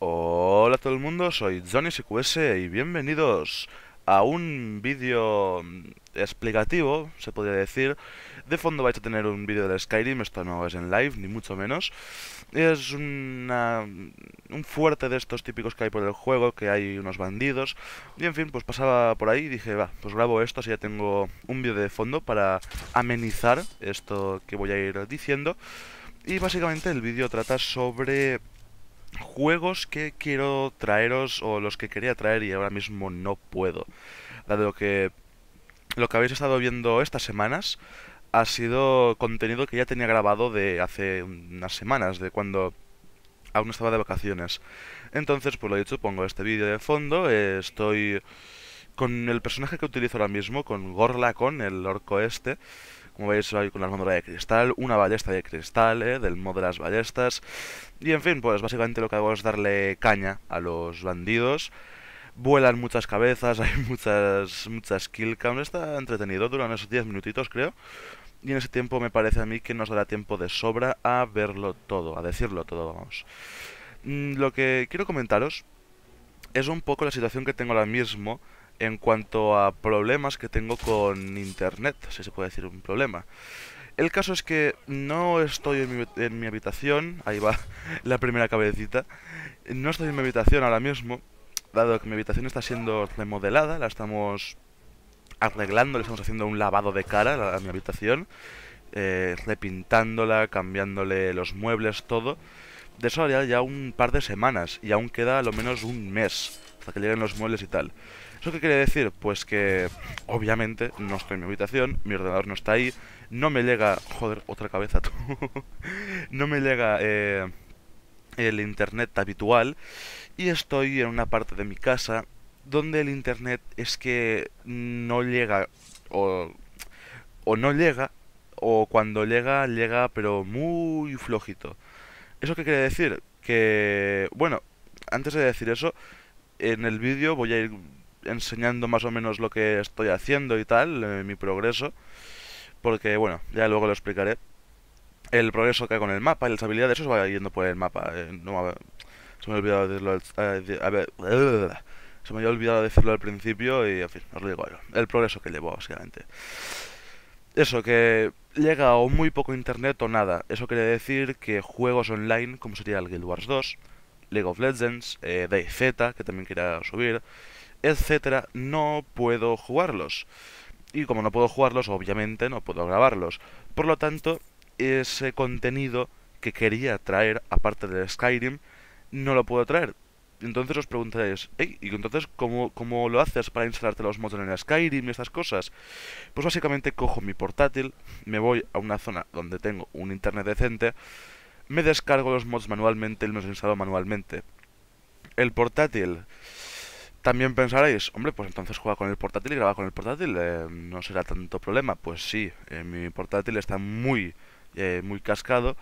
Hola a todo el mundo, soy Johnny SQS y bienvenidos a un vídeo mm, explicativo, se podría decir. De fondo vais a tener un vídeo de Skyrim, esto no es en live, ni mucho menos. Es mm, un fuerte de estos típicos que hay por el juego, que hay unos bandidos. Y en fin, pues pasaba por ahí y dije, va, pues grabo esto, así ya tengo un vídeo de fondo para amenizar esto que voy a ir diciendo. Y básicamente el vídeo trata sobre juegos que quiero traeros o los que quería traer y ahora mismo no puedo. Dado que lo que habéis estado viendo estas semanas ha sido contenido que ya tenía grabado de hace unas semanas, de cuando aún estaba de vacaciones. Entonces, pues lo dicho, pongo este vídeo de fondo, estoy con el personaje que utilizo ahora mismo, con Gorlacon, el orco este, como veis, con la armadura de cristal, una ballesta de cristal, eh, del modo de las ballestas. Y en fin, pues básicamente lo que hago es darle caña a los bandidos. Vuelan muchas cabezas, hay muchas, muchas killcams. Está entretenido, duran esos 10 minutitos, creo. Y en ese tiempo me parece a mí que nos dará tiempo de sobra a verlo todo, a decirlo todo, vamos. Mm, lo que quiero comentaros es un poco la situación que tengo ahora mismo en cuanto a problemas que tengo con internet, si se puede decir un problema. El caso es que no estoy en mi, habitación, ahí va la primera cabecita, no estoy en mi habitación ahora mismo, dado que mi habitación está siendo remodelada, la estamos arreglando, le estamos haciendo un lavado de cara a mi habitación, eh, repintándola, cambiándole los muebles, todo. De eso ya, ya un par de semanas y aún queda lo menos un mes hasta que lleguen los muebles y tal. ¿Eso qué quiere decir? Pues que obviamente no estoy en mi habitación, mi ordenador no está ahí, no me llega... Joder, otra cabeza tú. no me llega eh, el internet habitual y estoy en una parte de mi casa donde el internet es que no llega o, o no llega o cuando llega llega pero muy flojito. ¿Eso qué quiere decir? Que, bueno, antes de decir eso, en el vídeo voy a ir enseñando más o menos lo que estoy haciendo y tal, eh, mi progreso, porque bueno, ya luego lo explicaré. El progreso que hago con el mapa y las habilidades, eso va yendo por el mapa. Eh, se me ha olvidado decirlo, se me había olvidado decirlo al principio y en fin, os lo digo yo. El progreso que llevo, básicamente. Eso, que llega o muy poco internet o nada. Eso quiere decir que juegos online, como sería el Guild Wars 2, League of Legends, eh, DayZ, que también quería subir, etcétera, no puedo jugarlos. Y como no puedo jugarlos, obviamente no puedo grabarlos. Por lo tanto, ese contenido que quería traer, aparte del Skyrim, no lo puedo traer. Entonces os preguntaréis, ¿y entonces cómo, cómo lo haces para instalarte los mods en el Skyrim y estas cosas? Pues básicamente cojo mi portátil, me voy a una zona donde tengo un internet decente, me descargo los mods manualmente y los instalado manualmente. El portátil también pensaréis, hombre, pues entonces juega con el portátil y graba con el portátil, eh, no será tanto problema. Pues sí, eh, mi portátil está muy, eh, muy cascado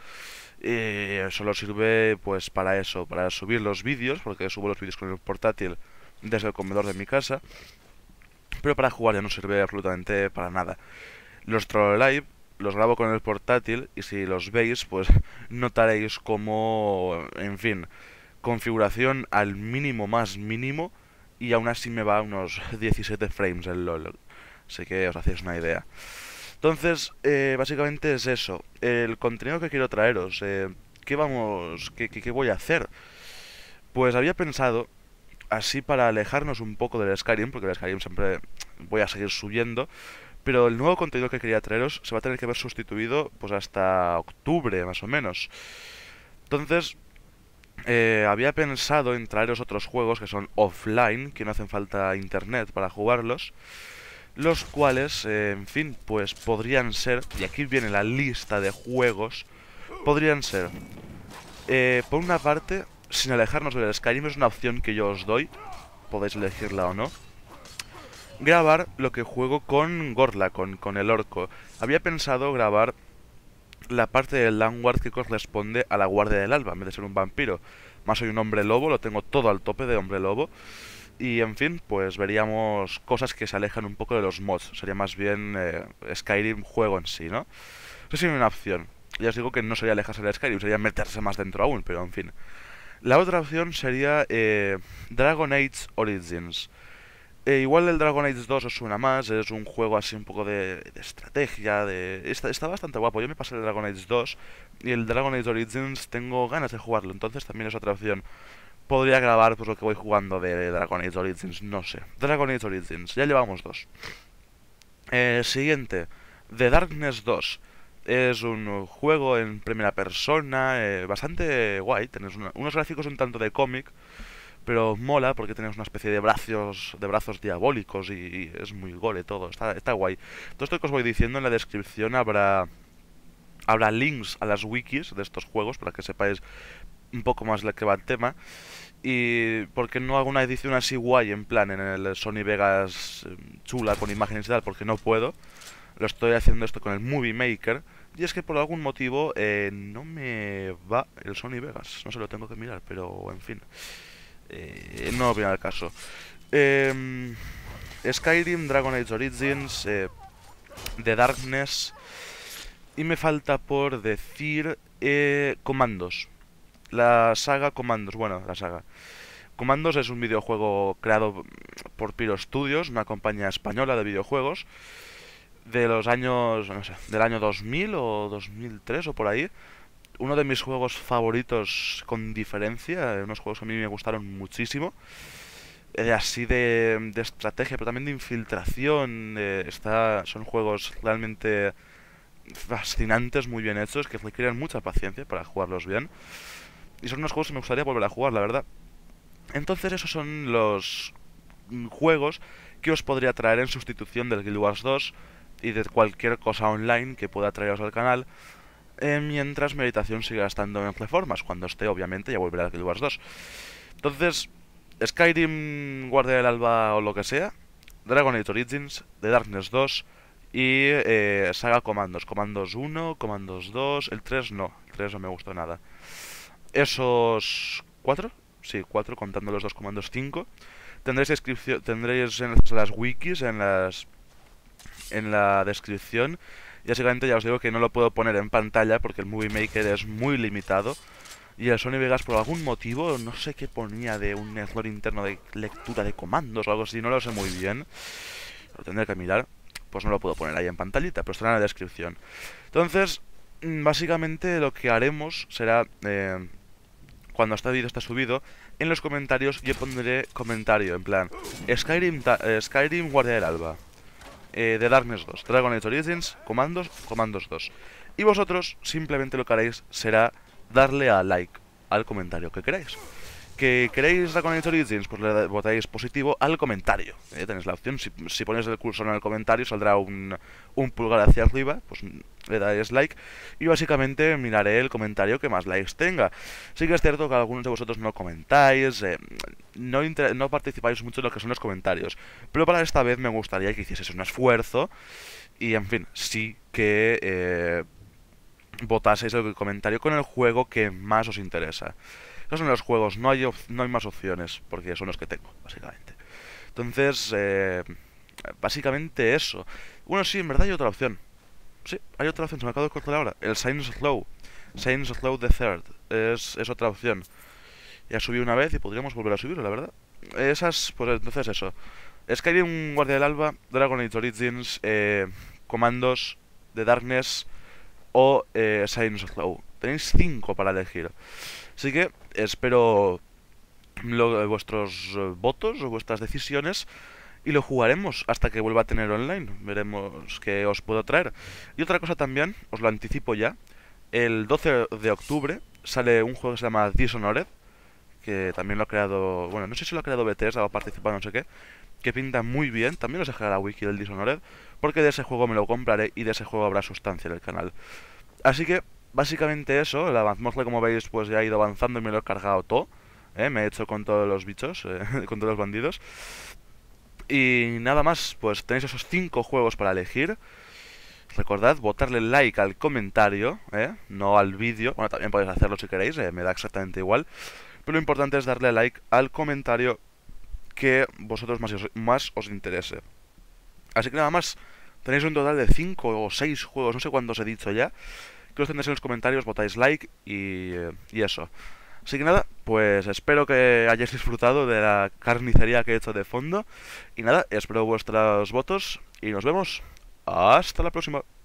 y solo sirve pues para eso, para subir los vídeos, porque subo los vídeos con el portátil desde el comedor de mi casa, pero para jugar ya no sirve absolutamente para nada. Los Troll Live los grabo con el portátil y si los veis, pues notaréis como, en fin, configuración al mínimo más mínimo y aún así me va a unos 17 frames el LOL. Así que os hacéis una idea. Entonces, eh, básicamente es eso. El contenido que quiero traeros. Eh, ¿Qué vamos? Qué, voy a hacer? Pues había pensado, así para alejarnos un poco del Skyrim, porque el Skyrim siempre voy a seguir subiendo, pero el nuevo contenido que quería traeros se va a tener que ver sustituido pues hasta octubre, más o menos. Entonces, eh, había pensado en traeros otros juegos que son offline, que no hacen falta internet para jugarlos, los cuales, eh, en fin, pues podrían ser, y aquí viene la lista de juegos, podrían ser, eh, por una parte, sin alejarnos del Skyrim, es una opción que yo os doy, podéis elegirla o no, grabar lo que juego con Gorla, con, con el orco. Había pensado grabar la parte del Landward que corresponde a la Guardia del Alba, en vez de ser un vampiro. Más soy un hombre lobo, lo tengo todo al tope de hombre lobo. Y en fin, pues veríamos cosas que se alejan un poco de los mods. Sería más bien eh, Skyrim juego en sí, ¿no? Eso sería una opción. Ya os digo que no sería alejarse de Skyrim, sería meterse más dentro aún, pero en fin. La otra opción sería eh, Dragon Age Origins. Eh, igual el Dragon Age 2 os suena más, es un juego así un poco de, estrategia, de está, está, bastante guapo. Yo me pasé el Dragon Age 2 y el Dragon Age Origins tengo ganas de jugarlo, entonces también es otra opción. Podría grabar pues lo que voy jugando de Dragon Age Origins, no sé. Dragon Age Origins, ya llevamos dos. Eh, siguiente, The Darkness 2. Es un juego en primera persona, eh, bastante guay, tenés unos gráficos un tanto de cómic pero mola porque tenemos una especie de brazos de brazos diabólicos y, es muy gole todo, está, está guay. Todo esto que os voy diciendo en la descripción habrá habrá links a las wikis de estos juegos para que sepáis un poco más de qué va el tema. Y porque no hago una edición así guay en plan en el Sony Vegas em, chula con imágenes y tal, porque no puedo. Lo estoy haciendo esto con el Movie Maker. Y es que por algún motivo eh, no me va el Sony Vegas. No se lo tengo que mirar, pero en fin. Eh, no viene al caso. Em, Skyrim, Dragon Age Origins, eh, The Darkness. Y me falta por decir eh, Comandos. La saga Comandos, bueno, la saga. Comandos es un videojuego creado por Piro Studios, una compañía española de videojuegos, de los años, no sé, del año 2000 o 2003 o por ahí uno de mis juegos favoritos con diferencia, unos juegos que a mí me gustaron muchísimo, eh, así de, de, estrategia, pero también de infiltración, eh, está, son juegos realmente fascinantes, muy bien hechos, que requieren mucha paciencia para jugarlos bien, y son unos juegos que me gustaría volver a jugar, la verdad. Entonces esos son los juegos que os podría traer en sustitución del Guild Wars 2 y de cualquier cosa online que pueda traeros al canal, eh, mientras meditación siga gastando en reformas. Cuando esté, obviamente, ya volveré a Guild Wars 2. Entonces, Skyrim, Guardia del Alba o lo que sea, Dragon Origins, The Darkness 2 y eh, Saga Comandos. Comandos 1, Comandos 2, el 3 no, el 3 no me gustó nada. Esos 4, sí, 4 contando los dos comandos 5. Tendréis, tendréis en las wikis, en las en la descripción y básicamente ya os digo que no lo puedo poner en pantalla porque el Movie Maker es muy limitado. Y el Sony Vegas por algún motivo, no sé qué ponía de un error interno de lectura de comandos o algo así, no lo sé muy bien. Lo tendré que mirar. Pues no lo puedo poner ahí en pantallita, pero estará en la descripción. Entonces, mm, básicamente lo que haremos será... Eh, cuando este vídeo está subido, en los comentarios yo pondré comentario, en plan, Skyrim, eh, Skyrim Guardia del Alba eh, The Darkness 2, Dragon Age Origins, Comandos, Comandos 2. Y vosotros simplemente lo que haréis será darle a like al comentario que queráis que queréis la de Origins, pues le votáis positivo al comentario. ¿eh? Tenéis la opción, si, si, ponéis el cursor en el comentario saldrá un, un, pulgar hacia arriba, pues le dais like y básicamente miraré el comentario que más likes tenga. Sí que es cierto que algunos de vosotros no comentáis, eh, no, no participáis mucho en lo que son los comentarios, pero para esta vez me gustaría que hicieseis un esfuerzo y en fin, sí que... Eh, votaseis el comentario con el juego que más os interesa. Esos son los juegos, no hay, no hay más opciones, porque son los que tengo, básicamente. Entonces, eh, básicamente eso. Bueno, sí, en verdad hay otra opción. Sí, hay otra opción, se me acabo de cortar ahora. El Science Slow. Science Slow the Third. Es, otra opción. Ya subí una vez y podríamos volver a subirlo, la verdad. Esas, pues entonces eso. Skyrim, Guardia del Alba, Dragon Age Origins, eh, Comandos, The Darkness o eh, of Low. Tenéis 5 para elegir. Así que espero vuestros eh, votos o vuestras decisiones y lo jugaremos hasta que vuelva a tener online. Veremos qué os puedo traer. Y otra cosa también, os lo anticipo ya, el 12 de octubre sale un juego que se llama Dishonored, que también lo ha creado, bueno, no sé si lo ha creado BTS o ha participado, no sé qué, que pinta muy bien, también os dejaré la wiki del Dishonored, porque de ese juego me lo compraré y de ese juego habrá sustancia en el canal. Así que básicamente eso, el mazmorra como veis pues ya ha ido avanzando y me lo he cargado todo. ¿eh? Me he hecho con todos los bichos, eh, con todos los bandidos. Y nada más, pues tenéis esos 5 juegos para elegir. Recordad, votarle like al comentario, ¿eh? no al vídeo. Bueno, también podéis hacerlo si queréis, eh, me da exactamente igual. Pero lo importante es darle like al comentario que vosotros más os, más os interese. Así que nada más, tenéis un total de 5 o 6 juegos, no sé cuántos he dicho ya que os tendréis en los comentarios, votáis like y, y eso. Así que nada, pues espero que hayáis disfrutado de la carnicería que he hecho de fondo. Y nada, espero vuestros votos y nos vemos. Hasta la próxima.